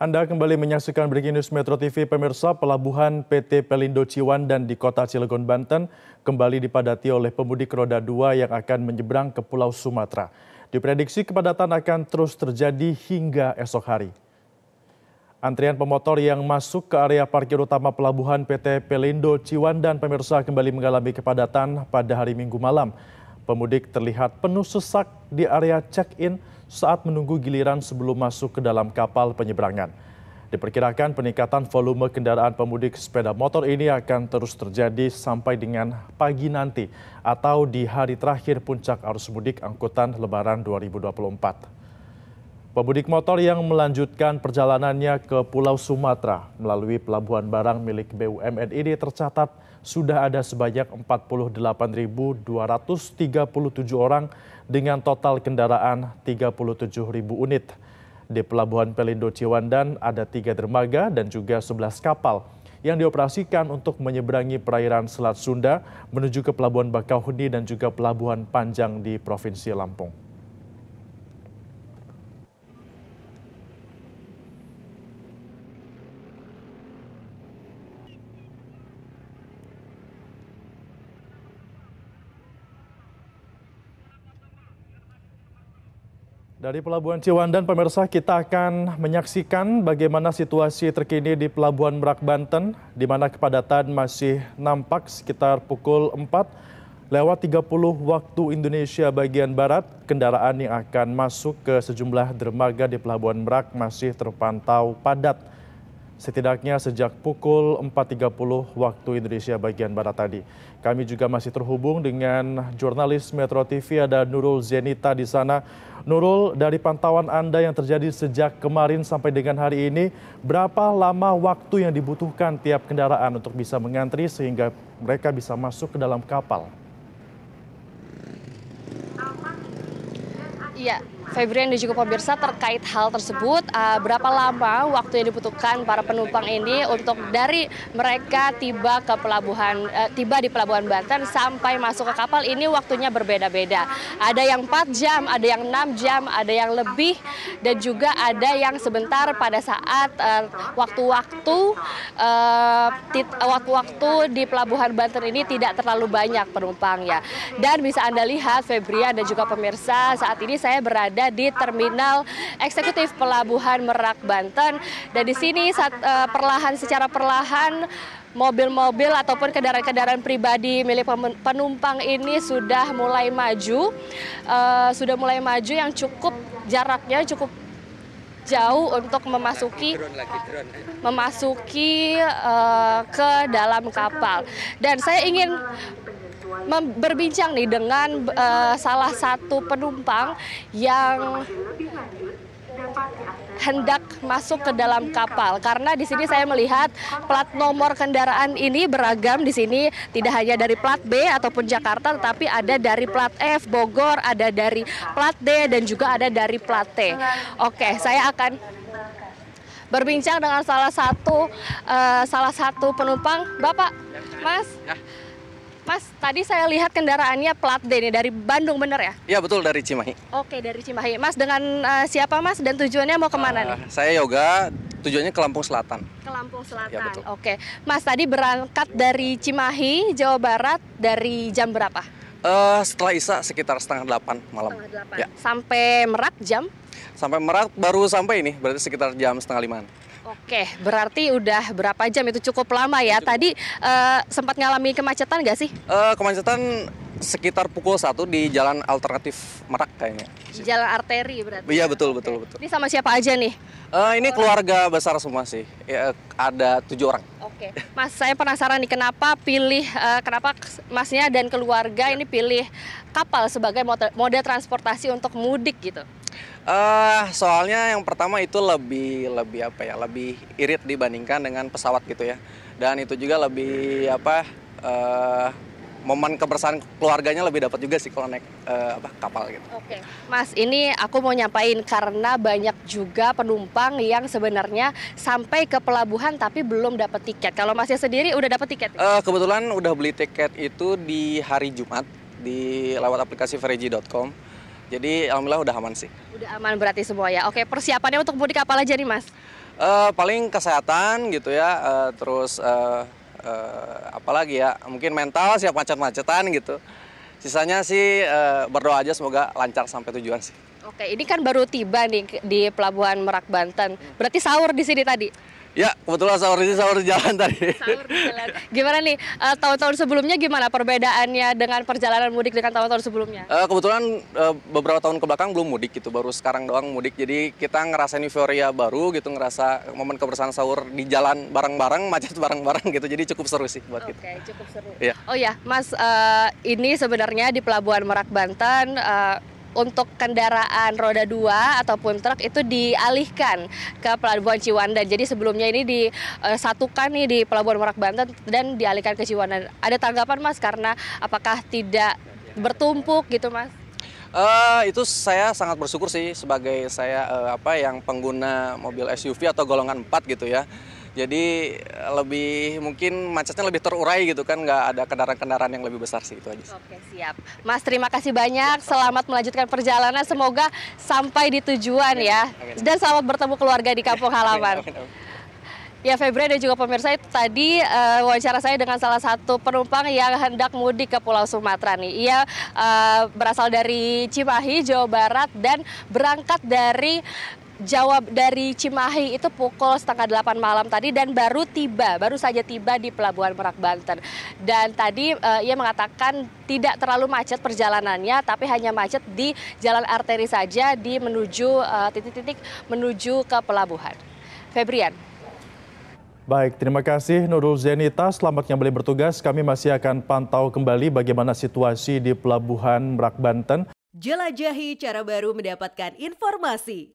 Anda kembali menyaksikan Breaking News Metro TV. Pemirsa, pelabuhan PT Pelindo Ciwandan di kota Cilegon, Banten kembali dipadati oleh pemudik roda 2 yang akan menyeberang ke Pulau Sumatera. Diprediksi kepadatan akan terus terjadi hingga esok hari. Antrian pemotor yang masuk ke area parkir utama pelabuhan PT Pelindo Ciwandan pemirsa kembali mengalami kepadatan pada hari Minggu malam. Pemudik terlihat penuh sesak di area check-in saat menunggu giliran sebelum masuk ke dalam kapal penyeberangan. Diperkirakan peningkatan volume kendaraan pemudik sepeda motor ini akan terus terjadi sampai dengan pagi nanti atau di hari terakhir puncak arus mudik angkutan lebaran 2024. Pemudik motor yang melanjutkan perjalanannya ke Pulau Sumatera melalui pelabuhan barang milik BUMN ini tercatat sudah ada sebanyak 48.237 orang dengan total kendaraan 37.000 unit. Di Pelabuhan Pelindo Ciwandan ada tiga dermaga dan juga 11 kapal yang dioperasikan untuk menyeberangi perairan Selat Sunda menuju ke Pelabuhan Bakauheni dan juga Pelabuhan Panjang di Provinsi Lampung. Dari Pelabuhan Ciwandan, pemirsa, kita akan menyaksikan bagaimana situasi terkini di Pelabuhan Merak, Banten, di mana kepadatan masih nampak sekitar pukul 4 lewat 30 waktu Indonesia bagian Barat. Kendaraan yang akan masuk ke sejumlah dermaga di Pelabuhan Merak masih terpantau padat setidaknya sejak pukul 4.30 waktu Indonesia bagian Barat tadi. Kami juga masih terhubung dengan jurnalis Metro TV ada Nurul Zenita di sana. Nurul, dari pantauan Anda yang terjadi sejak kemarin sampai dengan hari ini, berapa lama waktu yang dibutuhkan tiap kendaraan untuk bisa mengantri sehingga mereka bisa masuk ke dalam kapal? Iya, Febrian dan juga pemirsa terkait hal tersebut uh, berapa lama waktu yang dibutuhkan para penumpang ini untuk dari mereka tiba ke pelabuhan uh, tiba di pelabuhan Banten sampai masuk ke kapal ini waktunya berbeda-beda. Ada yang 4 jam, ada yang 6 jam, ada yang lebih dan juga ada yang sebentar pada saat eh, waktu-waktu uh, waktu-waktu uh, di pelabuhan Banten ini tidak terlalu banyak penumpang ya. Dan bisa Anda lihat Febrian dan juga pemirsa saat ini saya berada berada di Terminal Eksekutif Pelabuhan Merak, Banten. Dan di sini saat, eh, perlahan secara perlahan mobil-mobil ataupun kendaraan-kendaraan pribadi milik penumpang ini sudah mulai maju, eh, sudah mulai maju yang cukup jaraknya cukup jauh untuk memasuki memasuki uh, ke dalam kapal. Dan saya ingin berbincang nih dengan uh, salah satu penumpang yang hendak masuk ke dalam kapal karena di sini saya melihat plat nomor kendaraan ini beragam di sini tidak hanya dari plat B ataupun Jakarta tetapi ada dari plat F Bogor ada dari plat D dan juga ada dari plat T. Oke, saya akan berbincang dengan salah satu uh, salah satu penumpang. Bapak, Mas. Ya, ya. Mas, tadi saya lihat kendaraannya plat D nih dari Bandung bener ya? Iya betul dari Cimahi. Oke dari Cimahi. Mas dengan uh, siapa Mas dan tujuannya mau kemana uh, nih? Saya Yoga, tujuannya ke Lampung Selatan. Ke Lampung iya, Selatan. Ya, betul. Oke, Mas tadi berangkat dari Cimahi, Jawa Barat dari jam berapa? Uh, setelah Isa sekitar setengah delapan malam. Setengah delapan. Ya. Sampai Merak jam? Sampai Merak baru sampai ini, berarti sekitar jam setengah limaan. Oke, berarti udah berapa jam itu cukup lama ya? Cukup. Tadi uh, sempat ngalami kemacetan nggak sih? Uh, kemacetan sekitar pukul satu di jalan alternatif Merak kayaknya. Jalan arteri berarti. Iya ya? betul betul betul. Ini sama siapa aja nih? Uh, ini keluarga besar semua sih. Ya, ada tujuh orang. Oke, Mas saya penasaran nih kenapa pilih uh, kenapa Masnya dan keluarga iya. ini pilih kapal sebagai moda transportasi untuk mudik gitu? Uh, soalnya yang pertama itu lebih lebih apa ya lebih irit dibandingkan dengan pesawat gitu ya dan itu juga lebih apa uh, momen kebersamaan keluarganya lebih dapat juga sih kalau naik uh, apa kapal gitu. Oke, okay. Mas ini aku mau nyampain karena banyak juga penumpang yang sebenarnya sampai ke pelabuhan tapi belum dapat tiket. Kalau Masnya sendiri udah dapat tiket? Uh, kebetulan udah beli tiket itu di hari Jumat di lewat aplikasi ferry.com jadi alhamdulillah udah aman sih. Udah aman berarti semua ya. Oke, persiapannya untuk mudik apa aja nih, Mas? Uh, paling kesehatan gitu ya, uh, terus uh, eh, uh, apalagi ya, mungkin mental siap macet-macetan gitu. Sisanya sih uh, berdoa aja semoga lancar sampai tujuan sih. Oke, ini kan baru tiba nih di Pelabuhan Merak Banten. Hmm. Berarti sahur di sini tadi? Ya, kebetulan sahur ini sahur di jalan tadi. Sahur di jalan. Gimana nih, uh, tahun-tahun sebelumnya gimana perbedaannya dengan perjalanan mudik dengan tahun-tahun sebelumnya? Uh, kebetulan uh, beberapa tahun kebelakang belum mudik gitu, baru sekarang doang mudik. Jadi kita ngerasain euforia baru gitu, ngerasa momen kebersamaan sahur di jalan bareng-bareng, macet bareng-bareng gitu. Jadi cukup seru sih buat kita. Oke, cukup seru. Yeah. Oh ya, Mas, uh, ini sebenarnya di Pelabuhan Merak Banten, uh, untuk kendaraan roda dua ataupun truk itu dialihkan ke Pelabuhan Ciwandan. Jadi sebelumnya ini disatukan eh, nih di Pelabuhan Merak Banten dan dialihkan ke Ciwandan. Ada tanggapan Mas karena apakah tidak bertumpuk gitu Mas? Uh, itu saya sangat bersyukur sih sebagai saya uh, apa yang pengguna mobil SUV atau golongan 4 gitu ya jadi lebih mungkin macetnya lebih terurai gitu kan nggak ada kendaraan-kendaraan yang lebih besar sih itu aja. Oke siap, Mas terima kasih banyak. Selamat melanjutkan perjalanan. Semoga sampai di tujuan ya. Dan selamat bertemu keluarga di kampung halaman. Ya Febri dan juga pemirsa itu tadi uh, wawancara saya dengan salah satu penumpang yang hendak mudik ke Pulau Sumatera nih. Ia uh, berasal dari Cimahi, Jawa Barat dan berangkat dari jawab dari Cimahi itu pukul setengah delapan malam tadi dan baru tiba, baru saja tiba di Pelabuhan Merak Banten. Dan tadi uh, ia mengatakan tidak terlalu macet perjalanannya, tapi hanya macet di jalan arteri saja di menuju eh, titik-titik uh, menuju ke pelabuhan. Febrian. Baik, terima kasih Nurul Zenita. Selamat kembali bertugas. Kami masih akan pantau kembali bagaimana situasi di Pelabuhan Merak Banten. Jelajahi cara baru mendapatkan informasi.